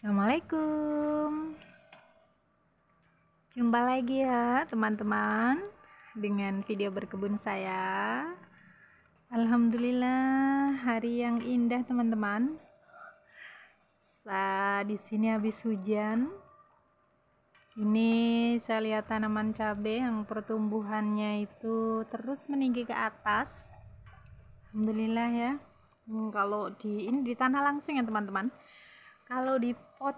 Assalamualaikum. Jumpa lagi ya teman-teman dengan video berkebun saya. Alhamdulillah hari yang indah teman-teman. Saya di sini habis hujan. Ini saya lihat tanaman cabai yang pertumbuhannya itu terus meninggi ke atas. Alhamdulillah ya. Hmm, kalau di ini di tanah langsung ya teman-teman. Kalau di pot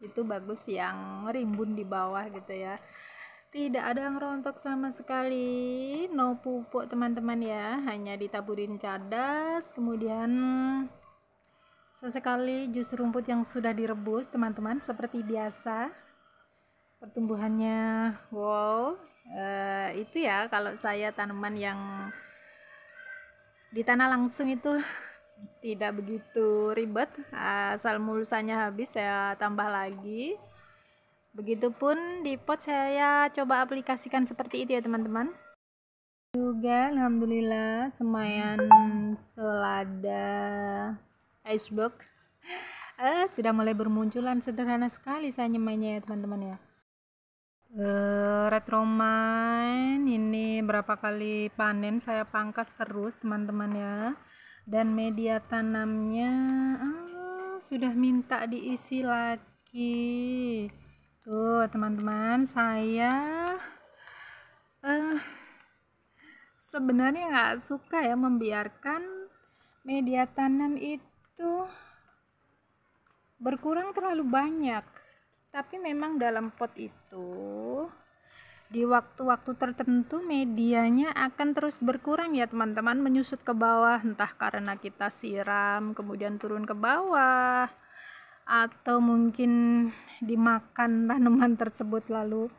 itu bagus yang rimbun di bawah gitu ya tidak ada yang rontok sama sekali no pupuk teman-teman ya hanya ditaburin cadas kemudian sesekali jus rumput yang sudah direbus teman-teman seperti biasa pertumbuhannya wow uh, itu ya kalau saya tanaman yang di tanah langsung itu tidak begitu ribet asal mulusannya habis saya tambah lagi begitupun di pot saya coba aplikasikan seperti itu ya teman-teman juga alhamdulillah semayan selada iceberg eh, sudah mulai bermunculan sederhana sekali saya nyemainya ya teman-teman ya Uh, eh, retromine ini berapa kali panen saya pangkas terus teman-teman ya dan media tanamnya oh, sudah minta diisi lagi tuh teman-teman saya uh, sebenarnya nggak suka ya membiarkan media tanam itu berkurang terlalu banyak tapi memang dalam pot itu di waktu-waktu tertentu medianya akan terus berkurang ya teman-teman menyusut ke bawah entah karena kita siram kemudian turun ke bawah atau mungkin dimakan tanaman tersebut lalu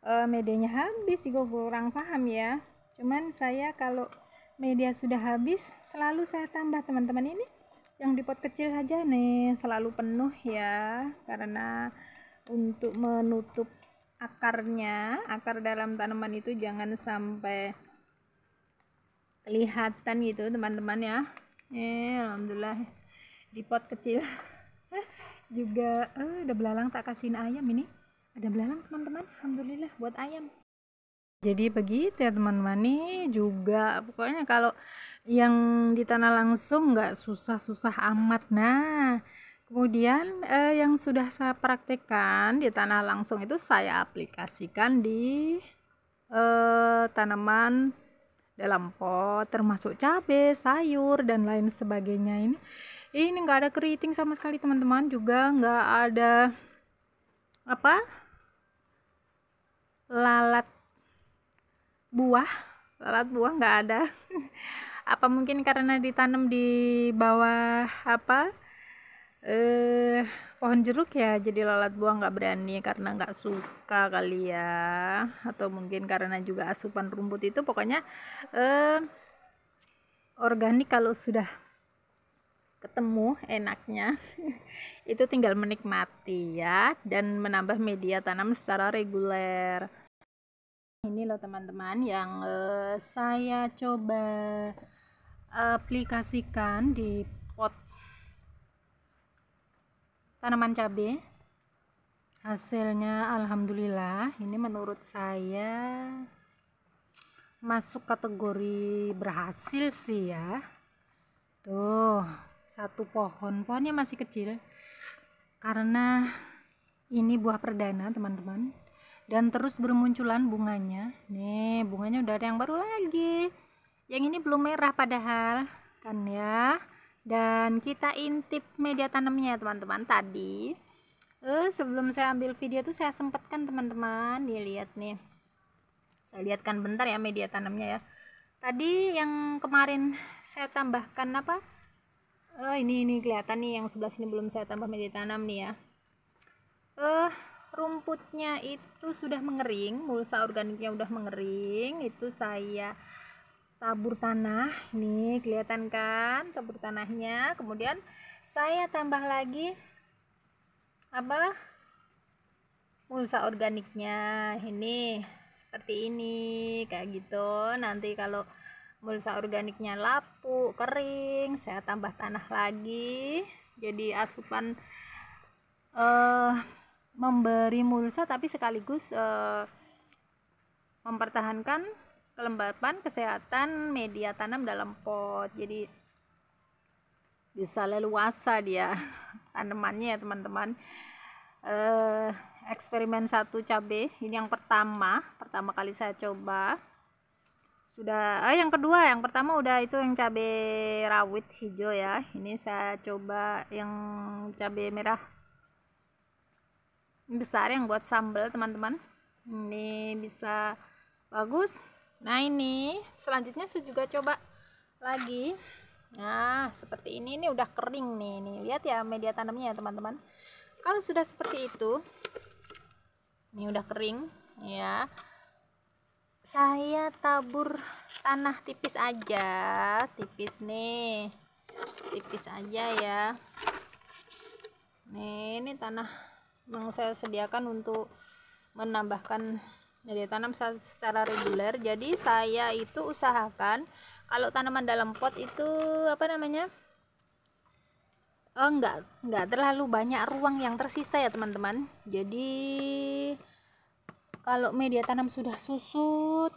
e, medianya habis gue kurang paham ya cuman saya kalau media sudah habis selalu saya tambah teman-teman ini yang di pot kecil saja nih selalu penuh ya karena untuk menutup akarnya, akar dalam tanaman itu jangan sampai kelihatan gitu teman-teman ya. Eh, alhamdulillah di pot kecil juga eh, ada belalang tak kasihin ayam ini. Ada belalang teman-teman, alhamdulillah buat ayam. Jadi begitu ya teman-teman nih juga pokoknya kalau yang di tanah langsung nggak susah-susah amat nah Kemudian eh, yang sudah saya praktekkan di tanah langsung itu saya aplikasikan di eh, tanaman dalam pot termasuk cabai, sayur dan lain sebagainya ini. Ini nggak ada keriting sama sekali teman-teman juga nggak ada apa lalat buah lalat buah nggak ada apa mungkin karena ditanam di bawah apa eh pohon jeruk ya jadi lalat buah nggak berani karena nggak suka kali ya atau mungkin karena juga asupan rumput itu pokoknya eh organik kalau sudah ketemu enaknya itu tinggal menikmati ya dan menambah media tanam secara reguler ini loh teman-teman yang eh, saya coba eh, aplikasikan di tanaman cabai hasilnya alhamdulillah ini menurut saya masuk kategori berhasil sih ya tuh satu pohon pohonnya masih kecil karena ini buah perdana teman-teman dan terus bermunculan bunganya nih bunganya udah ada yang baru lagi yang ini belum merah padahal kan ya dan kita intip media tanamnya teman-teman tadi eh, sebelum saya ambil video tuh saya sempatkan teman-teman dilihat nih saya lihatkan bentar ya media tanamnya ya tadi yang kemarin saya tambahkan apa eh, ini ini kelihatan nih yang sebelah sini belum saya tambah media tanam nih ya eh rumputnya itu sudah mengering mulsa organiknya udah mengering itu saya tabur tanah nih kelihatan kan tabur tanahnya kemudian saya tambah lagi apa mulsa organiknya ini seperti ini kayak gitu nanti kalau mulsa organiknya lapuk kering saya tambah tanah lagi jadi asupan uh, memberi mulsa tapi sekaligus uh, mempertahankan kelembapan kesehatan media tanam dalam pot jadi bisa leluasa dia tanamannya ya teman-teman eh, eksperimen satu cabe ini yang pertama pertama kali saya coba sudah eh, yang kedua yang pertama udah itu yang cabe rawit hijau ya ini saya coba yang cabe merah besar yang buat sambal teman-teman ini bisa bagus nah ini selanjutnya saya juga coba lagi nah seperti ini ini udah kering nih nih lihat ya media tanamnya ya teman-teman kalau sudah seperti itu ini udah kering ya saya tabur tanah tipis aja tipis nih tipis aja ya nih ini tanah yang saya sediakan untuk menambahkan media tanam secara reguler jadi saya itu usahakan kalau tanaman dalam pot itu apa namanya oh, eh, enggak enggak terlalu banyak ruang yang tersisa ya teman-teman jadi kalau media tanam sudah susut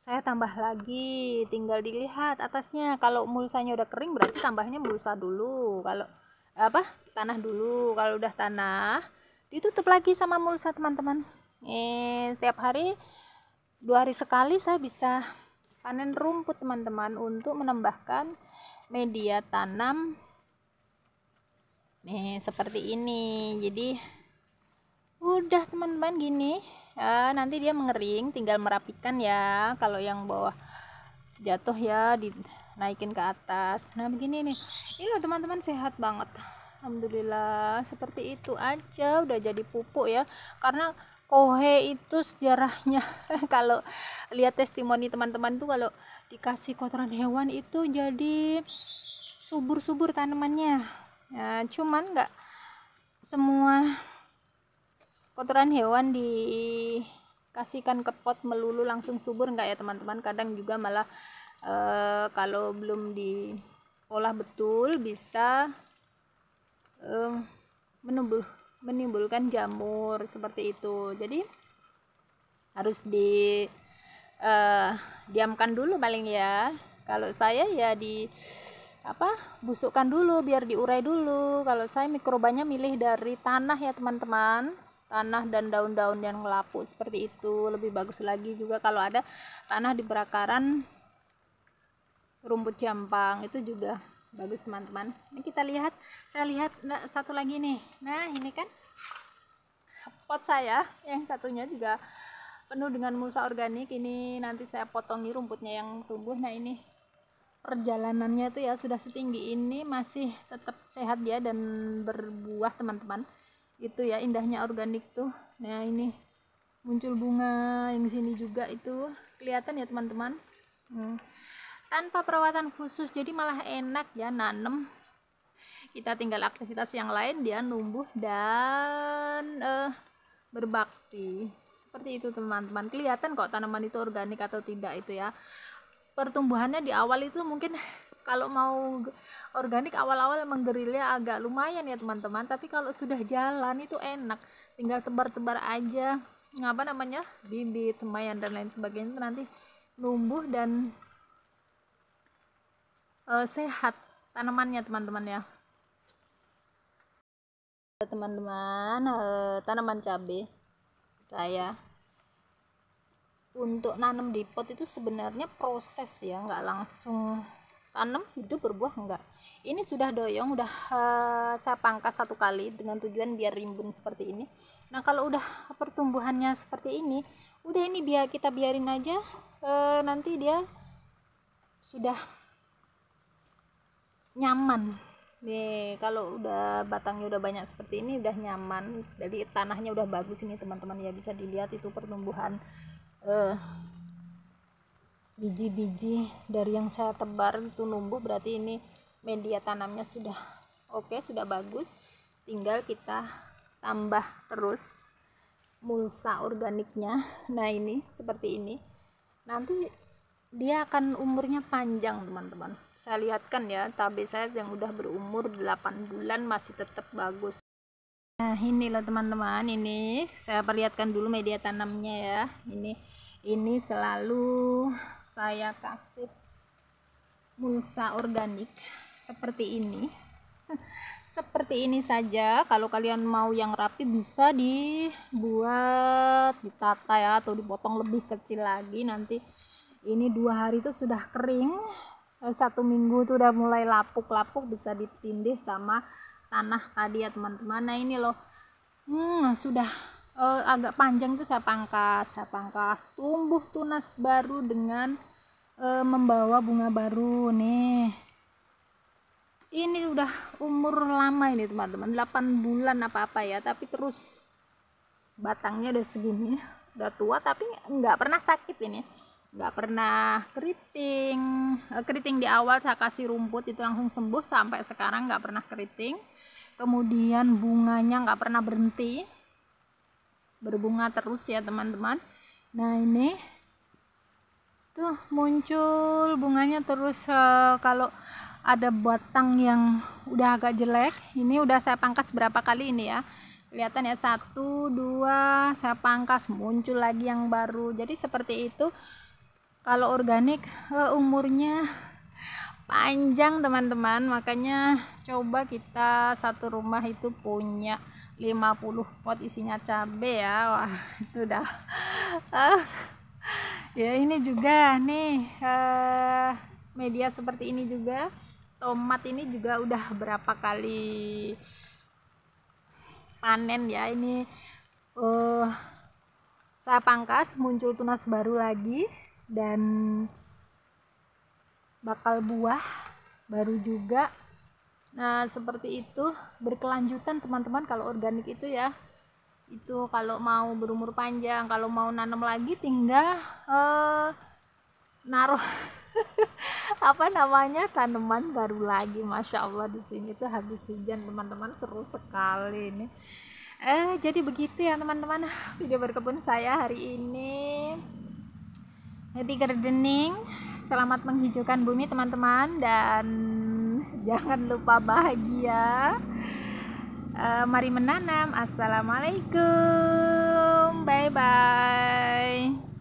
saya tambah lagi tinggal dilihat atasnya kalau mulsanya udah kering berarti tambahnya mulsa dulu kalau apa tanah dulu kalau udah tanah ditutup lagi sama mulsa teman-teman eh, tiap hari dua hari sekali saya bisa panen rumput teman-teman untuk menambahkan media tanam nih eh, seperti ini jadi udah teman-teman gini ya, nanti dia mengering tinggal merapikan ya kalau yang bawah jatuh ya dinaikin ke atas nah begini nih ini loh teman-teman sehat banget Alhamdulillah seperti itu aja udah jadi pupuk ya karena kohe itu sejarahnya kalau lihat testimoni teman-teman tuh kalau dikasih kotoran hewan itu jadi subur-subur tanamannya ya, cuman nggak semua kotoran hewan dikasihkan ke pot melulu langsung subur nggak ya teman-teman kadang juga malah e, kalau belum diolah betul bisa e, menumbuh menimbulkan jamur seperti itu jadi harus di uh, diamkan dulu paling ya kalau saya ya di apa busukkan dulu biar diurai dulu kalau saya mikrobanya milih dari tanah ya teman-teman tanah dan daun-daun yang lapuk seperti itu lebih bagus lagi juga kalau ada tanah di berakaran rumput jampang itu juga bagus teman-teman ini kita lihat saya lihat nah, satu lagi nih nah ini kan pot saya yang satunya juga penuh dengan mulsa organik ini nanti saya potongi rumputnya yang tumbuh nah ini perjalanannya tuh ya sudah setinggi ini masih tetap sehat ya dan berbuah teman-teman itu ya indahnya organik tuh nah ini muncul bunga yang sini juga itu kelihatan ya teman-teman hmm tanpa perawatan khusus jadi malah enak ya nanem kita tinggal aktivitas yang lain dia numbuh dan uh, berbakti seperti itu teman-teman kelihatan kok tanaman itu organik atau tidak itu ya pertumbuhannya di awal itu mungkin kalau mau organik awal-awal menggerilya agak lumayan ya teman-teman tapi kalau sudah jalan itu enak tinggal tebar-tebar aja ngapa namanya bibit semayan dan lain sebagainya nanti numbuh dan uh, sehat tanamannya teman-teman ya teman-teman uh, tanaman cabai saya untuk nanam di pot itu sebenarnya proses ya nggak langsung tanam hidup berbuah enggak ini sudah doyong udah uh, saya pangkas satu kali dengan tujuan biar rimbun seperti ini nah kalau udah pertumbuhannya seperti ini udah ini biar kita biarin aja uh, nanti dia sudah nyaman nih kalau udah batangnya udah banyak seperti ini udah nyaman jadi tanahnya udah bagus ini teman-teman ya bisa dilihat itu pertumbuhan eh, biji-biji dari yang saya tebar itu numbuh berarti ini media tanamnya sudah oke okay, sudah bagus tinggal kita tambah terus mulsa organiknya nah ini seperti ini nanti dia akan umurnya panjang teman-teman saya lihatkan ya tabe saya yang udah berumur 8 bulan masih tetap bagus nah inilah teman-teman ini saya perlihatkan dulu media tanamnya ya ini ini selalu saya kasih mulsa organik seperti ini seperti ini saja kalau kalian mau yang rapi bisa dibuat ditata ya atau dipotong lebih kecil lagi nanti ini dua hari itu sudah kering eh, satu minggu itu udah mulai lapuk-lapuk bisa ditindih sama tanah tadi ya teman-teman nah ini loh hmm, sudah uh, agak panjang tuh saya pangkas saya pangkas tumbuh tunas baru dengan uh, membawa bunga baru nih ini udah umur lama ini teman-teman 8 bulan apa-apa ya tapi terus batangnya udah segini udah tua tapi nggak pernah sakit ini nggak pernah keriting eh, keriting di awal saya kasih rumput itu langsung sembuh sampai sekarang nggak pernah keriting kemudian bunganya nggak pernah berhenti berbunga terus ya teman-teman nah ini tuh muncul bunganya terus uh, kalau ada batang yang udah agak jelek ini udah saya pangkas berapa kali ini ya kelihatan ya satu dua saya pangkas muncul lagi yang baru jadi seperti itu kalau organik eh, umurnya panjang teman-teman makanya coba kita satu rumah itu punya 50 pot isinya cabe ya wah itu dah ah, ya ini juga nih uh, media seperti ini juga tomat ini juga udah berapa kali panen ya ini uh, saya pangkas muncul tunas baru lagi dan bakal buah baru juga nah seperti itu berkelanjutan teman-teman kalau organik itu ya itu kalau mau berumur panjang kalau mau nanam lagi tinggal uh, naruh apa namanya tanaman baru lagi masya allah di sini tuh habis hujan teman-teman seru sekali ini eh jadi begitu ya teman-teman video berkebun saya hari ini happy gardening selamat menghijaukan bumi teman-teman dan jangan lupa bahagia eh, mari menanam assalamualaikum bye bye